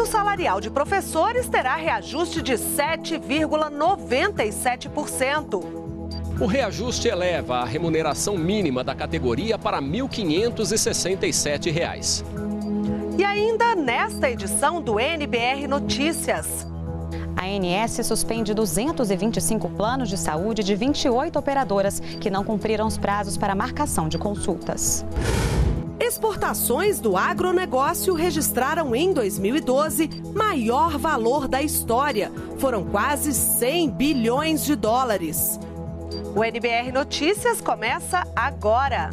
piso salarial de professores terá reajuste de 7,97%. O reajuste eleva a remuneração mínima da categoria para R$ 1.567. E ainda nesta edição do NBR Notícias. A ANS suspende 225 planos de saúde de 28 operadoras que não cumpriram os prazos para marcação de consultas exportações do agronegócio registraram em 2012 maior valor da história. Foram quase 100 bilhões de dólares. O NBR Notícias começa agora.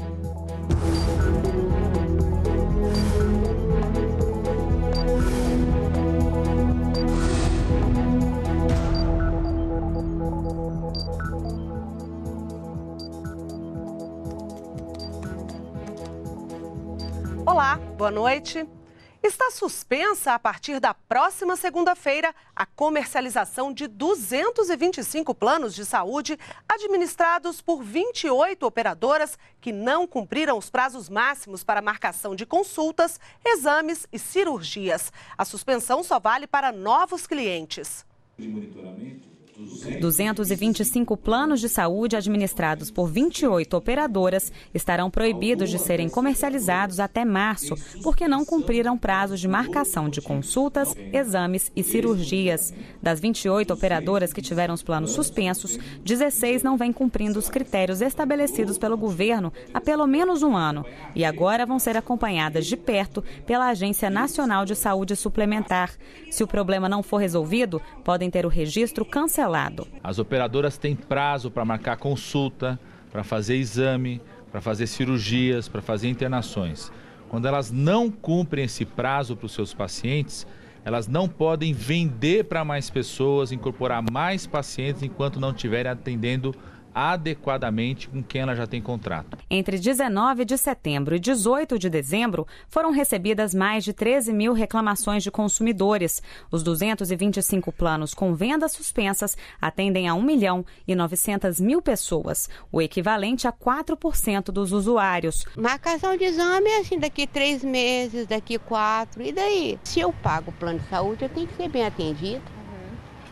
Boa noite. Está suspensa a partir da próxima segunda-feira a comercialização de 225 planos de saúde administrados por 28 operadoras que não cumpriram os prazos máximos para marcação de consultas, exames e cirurgias. A suspensão só vale para novos clientes. De monitoramento 225 planos de saúde administrados por 28 operadoras estarão proibidos de serem comercializados até março, porque não cumpriram prazos de marcação de consultas, exames e cirurgias. Das 28 operadoras que tiveram os planos suspensos, 16 não vêm cumprindo os critérios estabelecidos pelo governo há pelo menos um ano e agora vão ser acompanhadas de perto pela Agência Nacional de Saúde Suplementar. Se o problema não for resolvido, podem ter o registro cancelado tutelado. As operadoras têm prazo para marcar consulta, para fazer exame, para fazer cirurgias, para fazer internações. Quando elas não cumprem esse prazo para os seus pacientes, elas não podem vender para mais pessoas, incorporar mais pacientes enquanto não estiverem atendendo adequadamente com quem ela já tem contrato. Entre 19 de setembro e 18 de dezembro, foram recebidas mais de 13 mil reclamações de consumidores. Os 225 planos com vendas suspensas atendem a 1 milhão e 900 mil pessoas, o equivalente a 4% dos usuários. Marcação de exame é assim, daqui três meses, daqui quatro, e daí? Se eu pago o plano de saúde, eu tenho que ser bem atendido.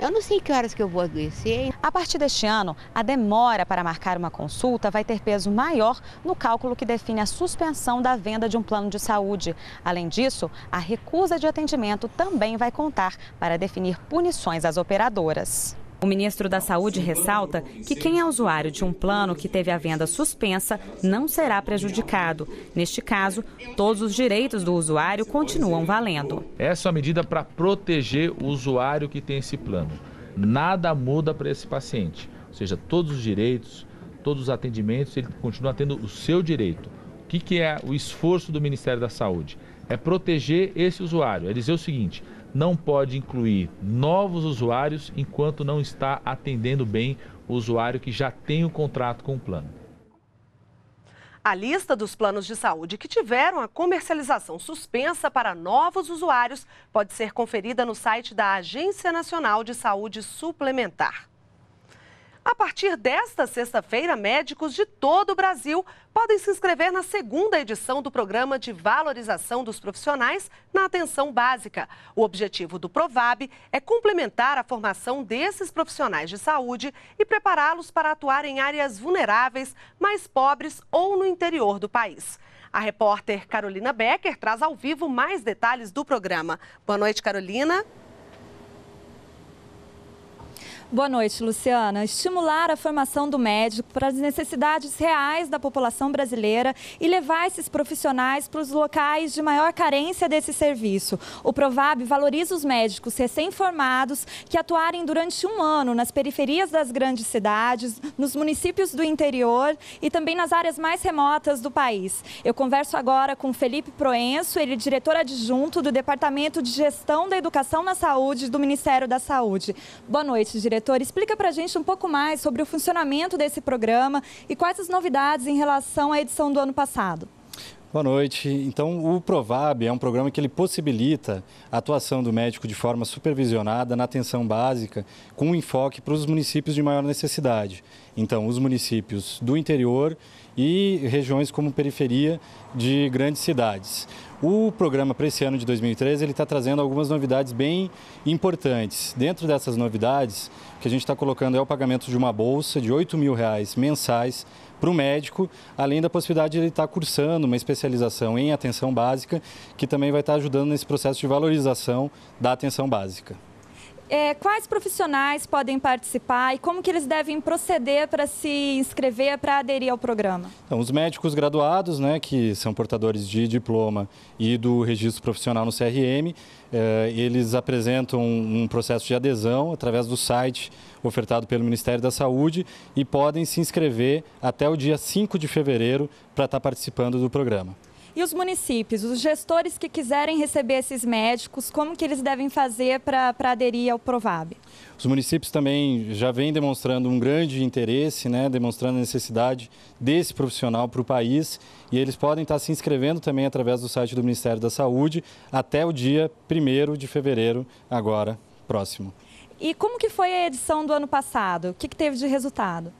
Eu não sei que horas que eu vou adoecer. A partir deste ano, a demora para marcar uma consulta vai ter peso maior no cálculo que define a suspensão da venda de um plano de saúde. Além disso, a recusa de atendimento também vai contar para definir punições às operadoras. O ministro da Saúde ressalta que quem é usuário de um plano que teve a venda suspensa não será prejudicado. Neste caso, todos os direitos do usuário continuam valendo. Essa é uma medida para proteger o usuário que tem esse plano. Nada muda para esse paciente, ou seja, todos os direitos, todos os atendimentos, ele continua tendo o seu direito. O que, que é o esforço do Ministério da Saúde? É proteger esse usuário, é dizer o seguinte: não pode incluir novos usuários enquanto não está atendendo bem o usuário que já tem o contrato com o plano. A lista dos planos de saúde que tiveram a comercialização suspensa para novos usuários pode ser conferida no site da Agência Nacional de Saúde Suplementar. A partir desta sexta-feira, médicos de todo o Brasil podem se inscrever na segunda edição do Programa de Valorização dos Profissionais na Atenção Básica. O objetivo do Provab é complementar a formação desses profissionais de saúde e prepará-los para atuar em áreas vulneráveis, mais pobres ou no interior do país. A repórter Carolina Becker traz ao vivo mais detalhes do programa. Boa noite, Carolina. Boa noite, Luciana. Estimular a formação do médico para as necessidades reais da população brasileira e levar esses profissionais para os locais de maior carência desse serviço. O Provab valoriza os médicos recém-formados que atuarem durante um ano nas periferias das grandes cidades, nos municípios do interior e também nas áreas mais remotas do país. Eu converso agora com Felipe Proenço, ele é diretor adjunto do Departamento de Gestão da Educação na Saúde do Ministério da Saúde. Boa noite, diretor diretor, explica para a gente um pouco mais sobre o funcionamento desse programa e quais as novidades em relação à edição do ano passado. Boa noite. Então, o Provab é um programa que ele possibilita a atuação do médico de forma supervisionada na atenção básica, com um enfoque para os municípios de maior necessidade. Então, os municípios do interior e regiões como periferia de grandes cidades. O programa para esse ano de 2013 ele está trazendo algumas novidades bem importantes. Dentro dessas novidades, o que a gente está colocando é o pagamento de uma bolsa de R$ 8 mil reais mensais para o médico, além da possibilidade de ele estar tá cursando uma especialização em atenção básica, que também vai estar tá ajudando nesse processo de valorização da atenção básica é, quais profissionais podem participar e como que eles devem proceder para se inscrever, para aderir ao programa? Então, os médicos graduados, né, que são portadores de diploma e do registro profissional no CRM, é, eles apresentam um processo de adesão através do site ofertado pelo Ministério da Saúde e podem se inscrever até o dia 5 de fevereiro para estar tá participando do programa. E os municípios, os gestores que quiserem receber esses médicos, como que eles devem fazer para aderir ao Provab? Os municípios também já vêm demonstrando um grande interesse, né, demonstrando a necessidade desse profissional para o país e eles podem estar tá se inscrevendo também através do site do Ministério da Saúde até o dia 1 de fevereiro, agora próximo. E como que foi a edição do ano passado? O que, que teve de resultado?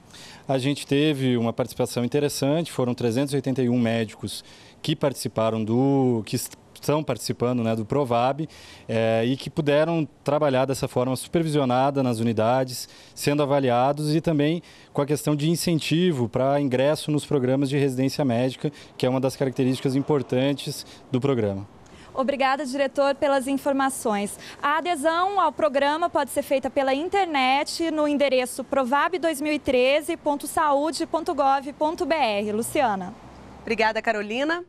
A gente teve uma participação interessante, foram 381 médicos que participaram do. que estão participando né, do Provab é, e que puderam trabalhar dessa forma supervisionada nas unidades, sendo avaliados e também com a questão de incentivo para ingresso nos programas de residência médica, que é uma das características importantes do programa. Obrigada, diretor, pelas informações. A adesão ao programa pode ser feita pela internet no endereço provab2013.saude.gov.br. Luciana. Obrigada, Carolina.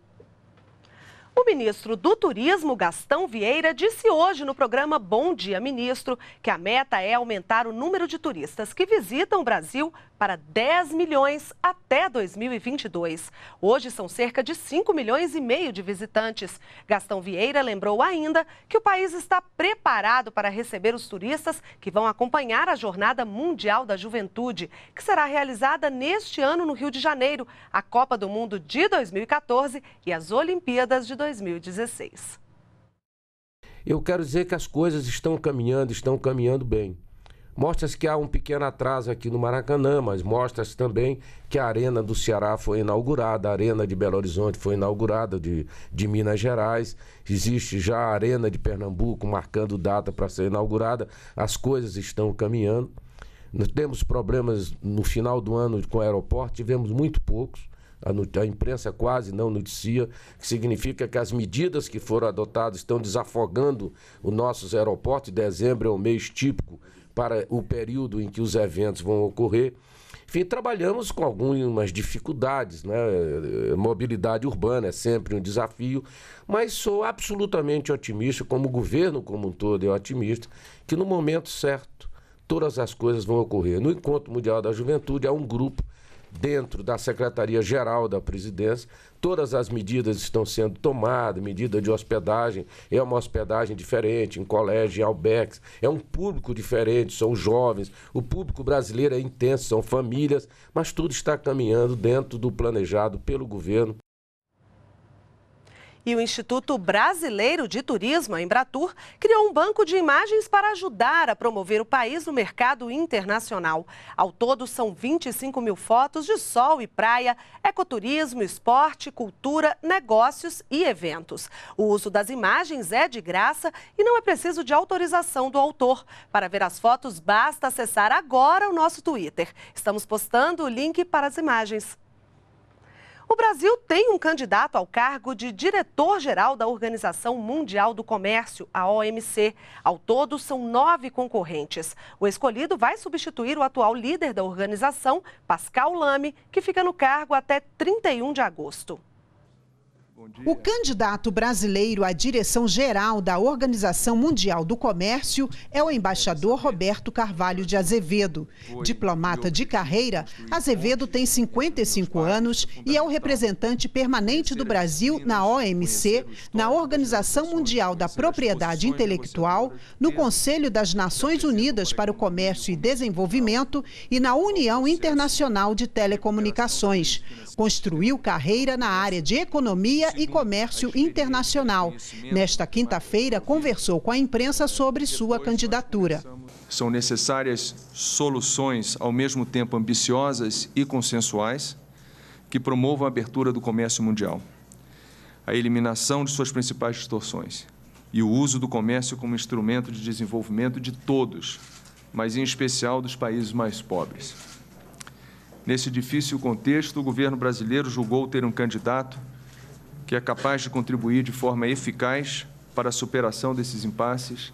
O ministro do Turismo, Gastão Vieira, disse hoje no programa Bom Dia Ministro que a meta é aumentar o número de turistas que visitam o Brasil para 10 milhões até 2022. Hoje são cerca de 5 milhões e meio de visitantes. Gastão Vieira lembrou ainda que o país está preparado para receber os turistas que vão acompanhar a Jornada Mundial da Juventude, que será realizada neste ano no Rio de Janeiro, a Copa do Mundo de 2014 e as Olimpíadas de 2014. 2016. Eu quero dizer que as coisas estão caminhando, estão caminhando bem. Mostra-se que há um pequeno atraso aqui no Maracanã, mas mostra-se também que a Arena do Ceará foi inaugurada, a Arena de Belo Horizonte foi inaugurada, de, de Minas Gerais, existe já a Arena de Pernambuco marcando data para ser inaugurada, as coisas estão caminhando. Nós temos problemas no final do ano com o aeroporto, tivemos muito poucos. A, a imprensa quase não noticia, que significa que as medidas que foram adotadas estão desafogando os nossos aeroportos. Dezembro é o mês típico para o período em que os eventos vão ocorrer. Enfim, trabalhamos com algumas dificuldades, né? Mobilidade urbana é sempre um desafio, mas sou absolutamente otimista, como o governo como um todo é otimista, que no momento certo todas as coisas vão ocorrer. No Encontro Mundial da Juventude há um grupo dentro da Secretaria-Geral da Presidência. Todas as medidas estão sendo tomadas, medida de hospedagem, é uma hospedagem diferente, em colégio, em albergues, é um público diferente, são jovens, o público brasileiro é intenso, são famílias, mas tudo está caminhando dentro do planejado pelo governo e o Instituto Brasileiro de Turismo, a Embratur, criou um banco de imagens para ajudar a promover o país no mercado internacional. Ao todo, são 25 mil fotos de sol e praia, ecoturismo, esporte, cultura, negócios e eventos. O uso das imagens é de graça e não é preciso de autorização do autor. Para ver as fotos, basta acessar agora o nosso Twitter. Estamos postando o link para as imagens. O Brasil tem um candidato ao cargo de diretor-geral da Organização Mundial do Comércio, a OMC. Ao todo, são nove concorrentes. O escolhido vai substituir o atual líder da organização, Pascal Lamy, que fica no cargo até 31 de agosto. O candidato brasileiro à direção geral da Organização Mundial do Comércio é o embaixador Roberto Carvalho de Azevedo. Diplomata de carreira, Azevedo tem 55 anos e é o representante permanente do Brasil na OMC, na Organização Mundial da Propriedade Intelectual, no Conselho das Nações Unidas para o Comércio e Desenvolvimento e na União Internacional de Telecomunicações. Construiu carreira na área de economia e Comércio Internacional. Nesta quinta-feira, conversou com a imprensa é sobre sua candidatura. São necessárias soluções, ao mesmo tempo ambiciosas e consensuais, que promovam a abertura do comércio mundial, a eliminação de suas principais distorções e o uso do comércio como instrumento de desenvolvimento de todos, mas em especial dos países mais pobres. Nesse difícil contexto, o governo brasileiro julgou ter um candidato que é capaz de contribuir de forma eficaz para a superação desses impasses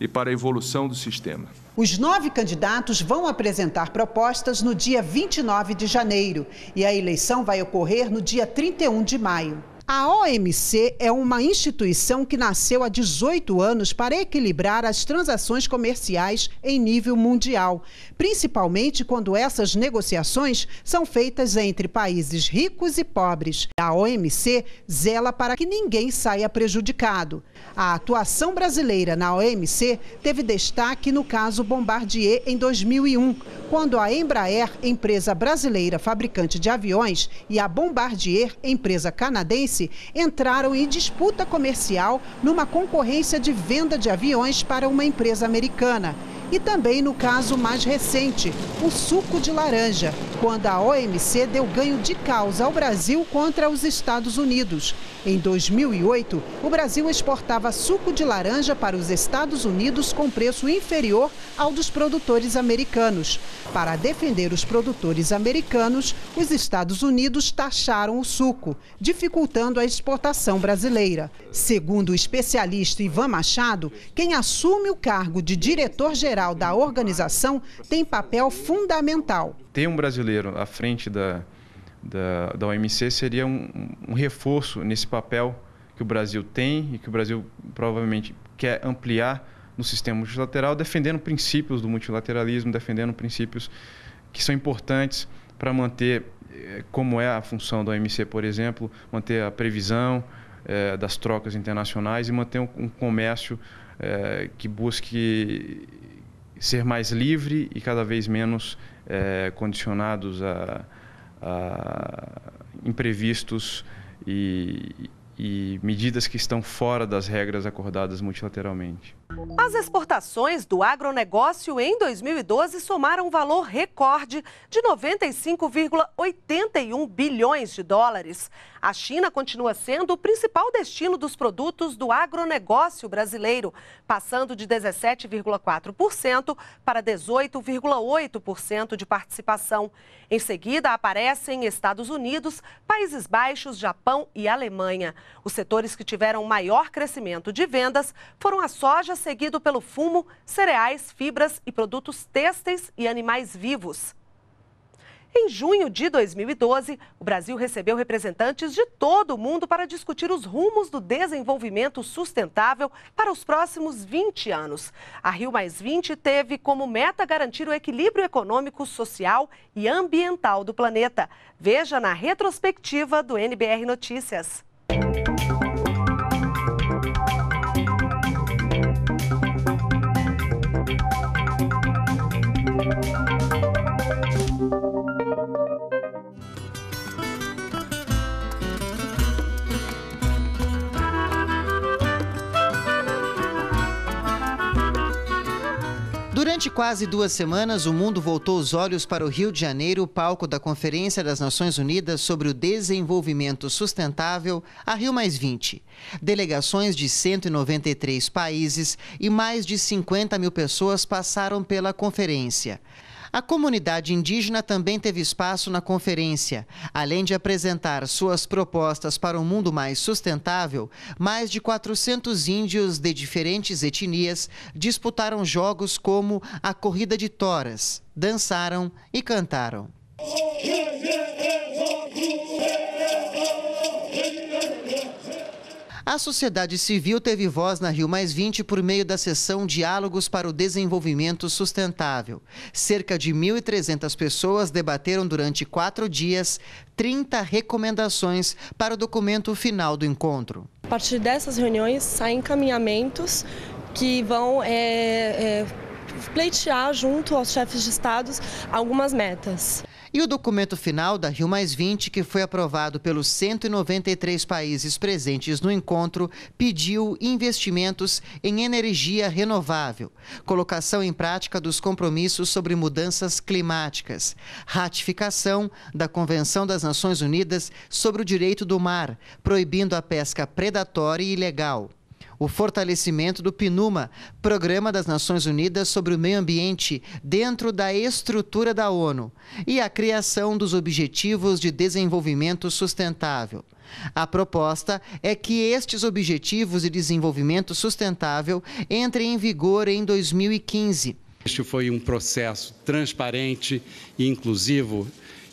e para a evolução do sistema. Os nove candidatos vão apresentar propostas no dia 29 de janeiro e a eleição vai ocorrer no dia 31 de maio. A OMC é uma instituição que nasceu há 18 anos para equilibrar as transações comerciais em nível mundial, principalmente quando essas negociações são feitas entre países ricos e pobres. A OMC zela para que ninguém saia prejudicado. A atuação brasileira na OMC teve destaque no caso Bombardier em 2001, quando a Embraer, empresa brasileira fabricante de aviões, e a Bombardier, empresa canadense, entraram em disputa comercial numa concorrência de venda de aviões para uma empresa americana. E também no caso mais recente, o suco de laranja, quando a OMC deu ganho de causa ao Brasil contra os Estados Unidos. Em 2008, o Brasil exportava suco de laranja para os Estados Unidos com preço inferior ao dos produtores americanos. Para defender os produtores americanos, os Estados Unidos taxaram o suco, dificultando a exportação brasileira. Segundo o especialista Ivan Machado, quem assume o cargo de diretor-geral da organização tem papel fundamental. Tem um brasileiro à frente da da, da OMC seria um, um reforço nesse papel que o Brasil tem e que o Brasil provavelmente quer ampliar no sistema multilateral, defendendo princípios do multilateralismo, defendendo princípios que são importantes para manter, eh, como é a função da OMC, por exemplo, manter a previsão eh, das trocas internacionais e manter um, um comércio eh, que busque ser mais livre e cada vez menos eh, condicionados a ah, imprevistos e, e medidas que estão fora das regras acordadas multilateralmente. As exportações do agronegócio em 2012 somaram um valor recorde de 95,81 bilhões de dólares. A China continua sendo o principal destino dos produtos do agronegócio brasileiro, passando de 17,4% para 18,8% de participação. Em seguida, aparecem Estados Unidos, Países Baixos, Japão e Alemanha. Os setores que tiveram maior crescimento de vendas foram a soja, seguido pelo fumo, cereais, fibras e produtos têxteis e animais vivos. Em junho de 2012, o Brasil recebeu representantes de todo o mundo para discutir os rumos do desenvolvimento sustentável para os próximos 20 anos. A Rio teve como meta garantir o equilíbrio econômico, social e ambiental do planeta. Veja na retrospectiva do NBR Notícias. quase duas semanas, o mundo voltou os olhos para o Rio de Janeiro, palco da Conferência das Nações Unidas sobre o Desenvolvimento Sustentável, a Rio Delegações de 193 países e mais de 50 mil pessoas passaram pela conferência. A comunidade indígena também teve espaço na conferência. Além de apresentar suas propostas para um mundo mais sustentável, mais de 400 índios de diferentes etnias disputaram jogos como a corrida de toras, dançaram e cantaram. A sociedade civil teve voz na Rio Mais 20 por meio da sessão Diálogos para o Desenvolvimento Sustentável. Cerca de 1.300 pessoas debateram durante quatro dias 30 recomendações para o documento final do encontro. A partir dessas reuniões saem encaminhamentos que vão é, é pleitear junto aos chefes de estados algumas metas. E o documento final da Rio que foi aprovado pelos 193 países presentes no encontro, pediu investimentos em energia renovável, colocação em prática dos compromissos sobre mudanças climáticas, ratificação da Convenção das Nações Unidas sobre o Direito do Mar, proibindo a pesca predatória e ilegal o fortalecimento do PNUMA, Programa das Nações Unidas sobre o Meio Ambiente, dentro da estrutura da ONU, e a criação dos Objetivos de Desenvolvimento Sustentável. A proposta é que estes Objetivos de Desenvolvimento Sustentável entrem em vigor em 2015. Este foi um processo transparente e inclusivo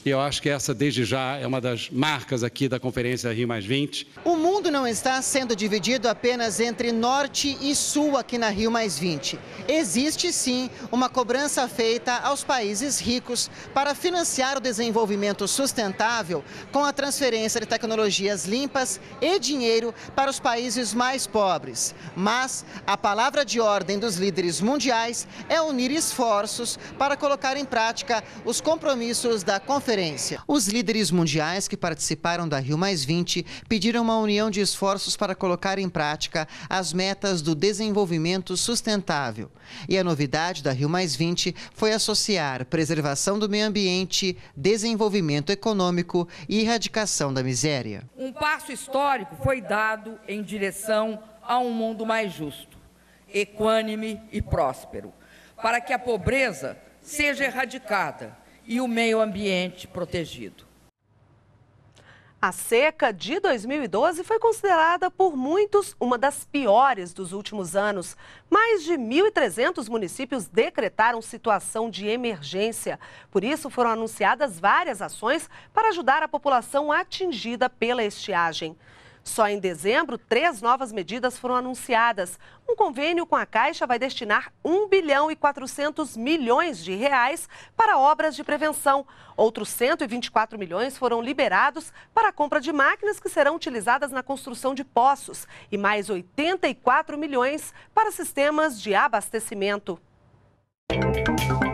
e eu acho que essa, desde já, é uma das marcas aqui da Conferência Rio Mais 20. O mundo não está sendo dividido apenas entre Norte e Sul aqui na Rio Mais 20. Existe, sim, uma cobrança feita aos países ricos para financiar o desenvolvimento sustentável com a transferência de tecnologias limpas e dinheiro para os países mais pobres. Mas a palavra de ordem dos líderes mundiais é unir esforços para colocar em prática os compromissos da Conferência conferência. Os líderes mundiais que participaram da Rio pediram uma união de esforços para colocar em prática as metas do desenvolvimento sustentável. E a novidade da Rio foi associar preservação do meio ambiente, desenvolvimento econômico e erradicação da miséria. Um passo histórico foi dado em direção a um mundo mais justo, equânime e próspero, para que a pobreza seja erradicada e o meio ambiente protegido. A seca de 2012 foi considerada por muitos uma das piores dos últimos anos. Mais de 1.300 municípios decretaram situação de emergência. Por isso, foram anunciadas várias ações para ajudar a população atingida pela estiagem. Só em dezembro, três novas medidas foram anunciadas. Um convênio com a Caixa vai destinar 1 bilhão e 400 milhões de reais para obras de prevenção. Outros 124 milhões foram liberados para a compra de máquinas que serão utilizadas na construção de poços e mais 84 milhões para sistemas de abastecimento. Música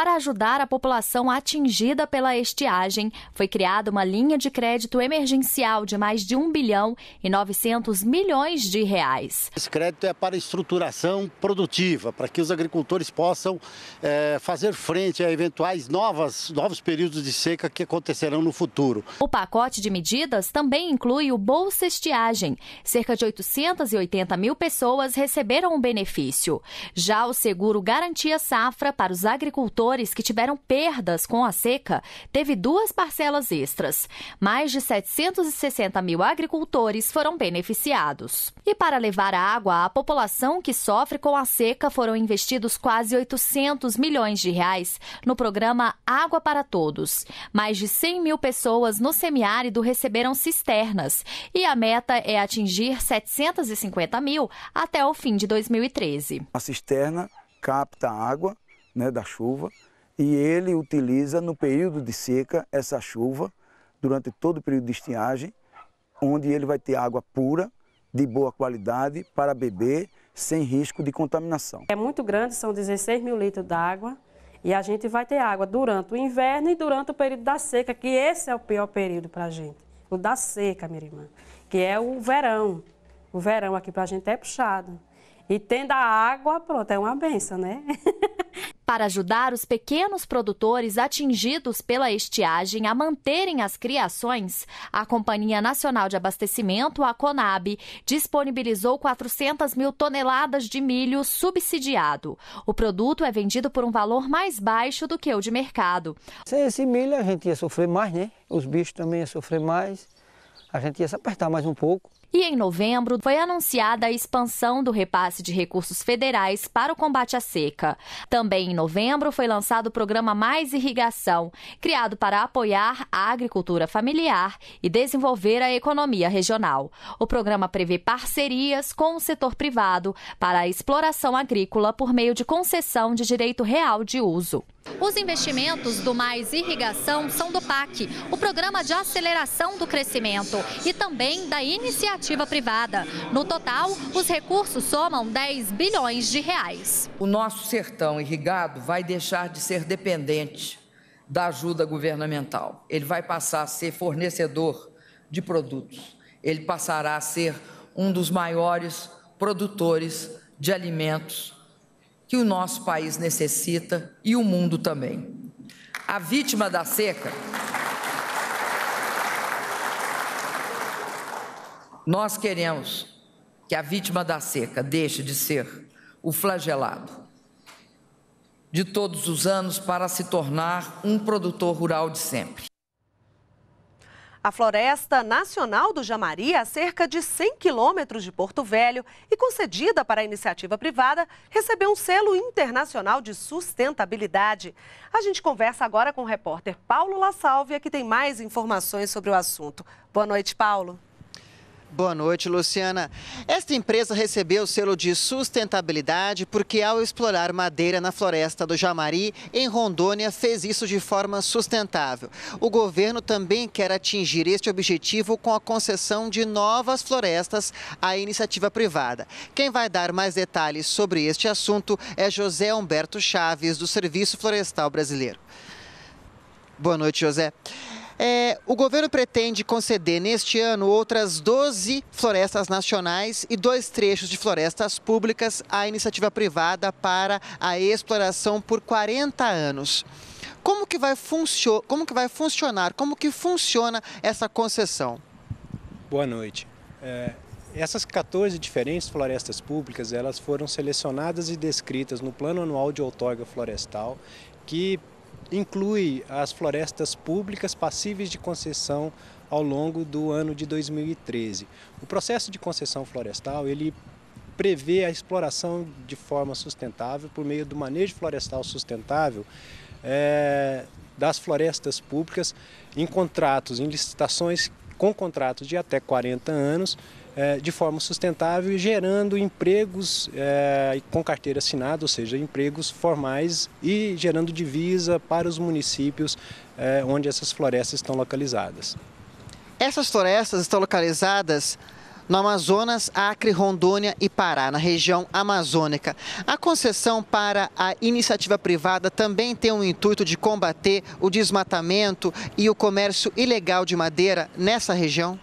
Para ajudar a população atingida pela estiagem, foi criada uma linha de crédito emergencial de mais de 1 bilhão e 900 milhões de reais. Esse crédito é para estruturação produtiva, para que os agricultores possam é, fazer frente a eventuais novas, novos períodos de seca que acontecerão no futuro. O pacote de medidas também inclui o Bolsa Estiagem. Cerca de 880 mil pessoas receberam o benefício. Já o seguro Garantia Safra para os agricultores que tiveram perdas com a seca teve duas parcelas extras. Mais de 760 mil agricultores foram beneficiados. E para levar a água à população que sofre com a seca, foram investidos quase 800 milhões de reais no programa Água para Todos. Mais de 100 mil pessoas no semiárido receberam cisternas e a meta é atingir 750 mil até o fim de 2013. A cisterna capta água né, da chuva e ele utiliza no período de seca essa chuva durante todo o período de estiagem, onde ele vai ter água pura, de boa qualidade, para beber, sem risco de contaminação. É muito grande, são 16 mil litros d'água e a gente vai ter água durante o inverno e durante o período da seca, que esse é o pior período para a gente, o da seca, minha irmã, que é o verão. O verão aqui para a gente é puxado. E tendo a água, pronto, é uma benção, né? para ajudar os pequenos produtores atingidos pela estiagem a manterem as criações, a Companhia Nacional de Abastecimento, a Conab, disponibilizou 400 mil toneladas de milho subsidiado. O produto é vendido por um valor mais baixo do que o de mercado. Sem esse milho a gente ia sofrer mais, né? Os bichos também iam sofrer mais a gente ia se apertar mais um pouco. E em novembro foi anunciada a expansão do repasse de recursos federais para o combate à seca. Também em novembro foi lançado o programa Mais Irrigação, criado para apoiar a agricultura familiar e desenvolver a economia regional. O programa prevê parcerias com o setor privado para a exploração agrícola por meio de concessão de direito real de uso. Os investimentos do Mais Irrigação são do PAC, o Programa de Aceleração do Crescimento, e também da iniciativa privada. No total, os recursos somam 10 bilhões de reais. O nosso sertão irrigado vai deixar de ser dependente da ajuda governamental. Ele vai passar a ser fornecedor de produtos. Ele passará a ser um dos maiores produtores de alimentos que o nosso país necessita e o mundo também. A vítima da seca. Nós queremos que a vítima da seca deixe de ser o flagelado de todos os anos para se tornar um produtor rural de sempre. A Floresta Nacional do Jamari, a cerca de 100 quilômetros de Porto Velho e concedida para a iniciativa privada, recebeu um selo internacional de sustentabilidade. A gente conversa agora com o repórter Paulo La Sálvia, que tem mais informações sobre o assunto. Boa noite, Paulo. Boa noite, Luciana. Esta empresa recebeu o selo de sustentabilidade porque, ao explorar madeira na floresta do Jamari, em Rondônia, fez isso de forma sustentável. O governo também quer atingir este objetivo com a concessão de novas florestas à iniciativa privada. Quem vai dar mais detalhes sobre este assunto é José Humberto Chaves, do Serviço Florestal Brasileiro. Boa noite, José. É, o governo pretende conceder neste ano outras 12 florestas nacionais e dois trechos de florestas públicas à iniciativa privada para a exploração por 40 anos. Como que vai, funcio como que vai funcionar? Como que funciona essa concessão? Boa noite. É, essas 14 diferentes florestas públicas, elas foram selecionadas e descritas no Plano Anual de Outorga Florestal, que inclui as florestas públicas passíveis de concessão ao longo do ano de 2013. O processo de concessão florestal, ele prevê a exploração de forma sustentável por meio do manejo florestal sustentável é, das florestas públicas em contratos, em licitações com contratos de até 40 anos é, de forma sustentável e gerando empregos é, com carteira assinada, ou seja, empregos formais e gerando divisa para os municípios é, onde essas florestas estão localizadas. Essas florestas estão localizadas no Amazonas, Acre, Rondônia e Pará, na região amazônica. A concessão para a iniciativa privada também tem o um intuito de combater o desmatamento e o comércio ilegal de madeira nessa região?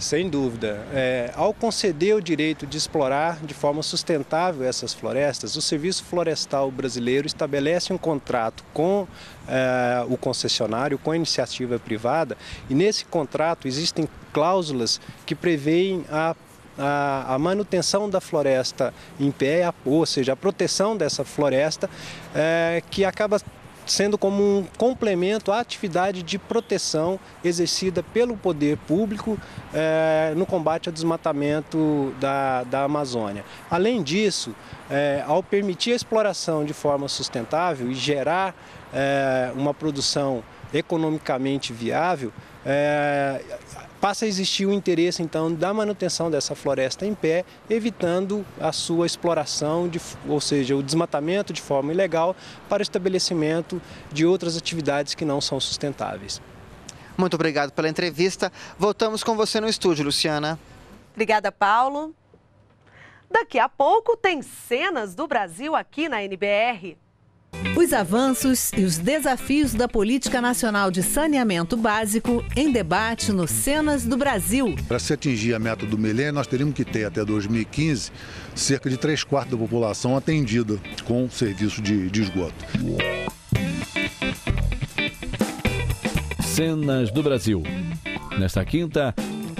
Sem dúvida. É, ao conceder o direito de explorar de forma sustentável essas florestas, o Serviço Florestal Brasileiro estabelece um contrato com é, o concessionário, com a iniciativa privada, e nesse contrato existem cláusulas que preveem a a, manutenção da floresta em pé, ou seja, a proteção dessa floresta, é, que acaba sendo como um complemento à atividade de proteção exercida pelo poder público é, no combate ao desmatamento da, da Amazônia. Além disso, é, ao permitir a exploração de forma sustentável e gerar é, uma produção economicamente viável, é, Passa a existir o interesse, então, da manutenção dessa floresta em pé, evitando a sua exploração, de, ou seja, o desmatamento de forma ilegal para o estabelecimento de outras atividades que não são sustentáveis. Muito obrigado pela entrevista. Voltamos com você no estúdio, Luciana. Obrigada, Paulo. Daqui a pouco tem cenas do Brasil aqui na NBR. Os avanços e os desafios da Política Nacional de Saneamento Básico em debate no Cenas do Brasil. Para se atingir a meta do milênio, nós teríamos que ter até 2015 cerca de 3 quartos da população atendida com serviço de, de esgoto. Cenas do Brasil. Nesta quinta,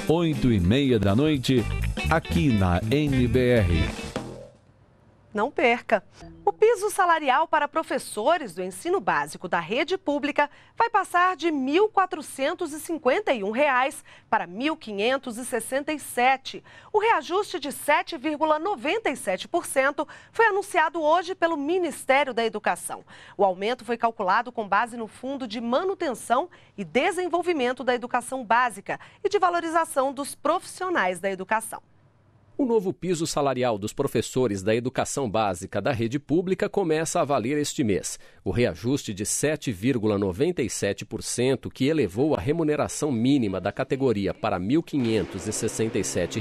8 e meia da noite, aqui na NBR. Não perca! O piso salarial para professores do ensino básico da rede pública vai passar de R$ 1.451 para R$ 1.567. O reajuste de 7,97% foi anunciado hoje pelo Ministério da Educação. O aumento foi calculado com base no Fundo de Manutenção e Desenvolvimento da Educação Básica e de Valorização dos Profissionais da Educação. O novo piso salarial dos professores da educação básica da rede pública começa a valer este mês. O reajuste de 7,97%, que elevou a remuneração mínima da categoria para R$ 1.567,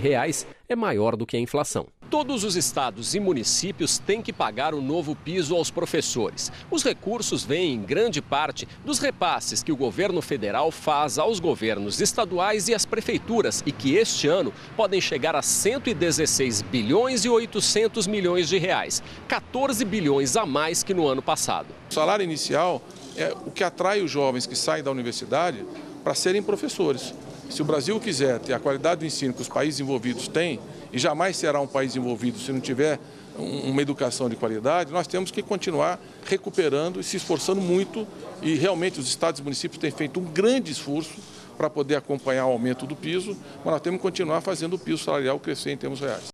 é maior do que a inflação. Todos os estados e municípios têm que pagar o novo piso aos professores. Os recursos vêm em grande parte dos repasses que o governo federal faz aos governos estaduais e às prefeituras e que este ano podem chegar a 116 bilhões e 800 milhões de reais, 14 bilhões a mais que no ano passado. O salário inicial é o que atrai os jovens que saem da universidade para serem professores. Se o Brasil quiser ter a qualidade do ensino que os países envolvidos têm, e jamais será um país envolvido se não tiver uma educação de qualidade, nós temos que continuar recuperando e se esforçando muito. E realmente os estados e municípios têm feito um grande esforço para poder acompanhar o aumento do piso, mas nós temos que continuar fazendo o piso salarial crescer em termos reais.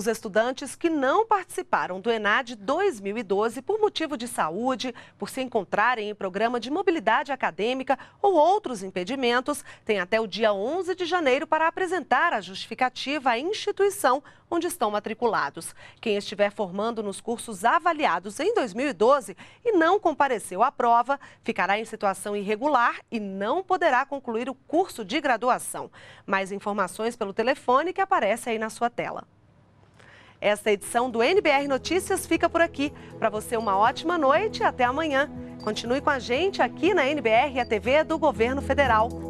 Os estudantes que não participaram do ENAD 2012 por motivo de saúde, por se encontrarem em programa de mobilidade acadêmica ou outros impedimentos, têm até o dia 11 de janeiro para apresentar a justificativa à instituição onde estão matriculados. Quem estiver formando nos cursos avaliados em 2012 e não compareceu à prova, ficará em situação irregular e não poderá concluir o curso de graduação. Mais informações pelo telefone que aparece aí na sua tela. Esta edição do NBR Notícias fica por aqui. Para você, uma ótima noite e até amanhã. Continue com a gente aqui na NBR, a TV do Governo Federal.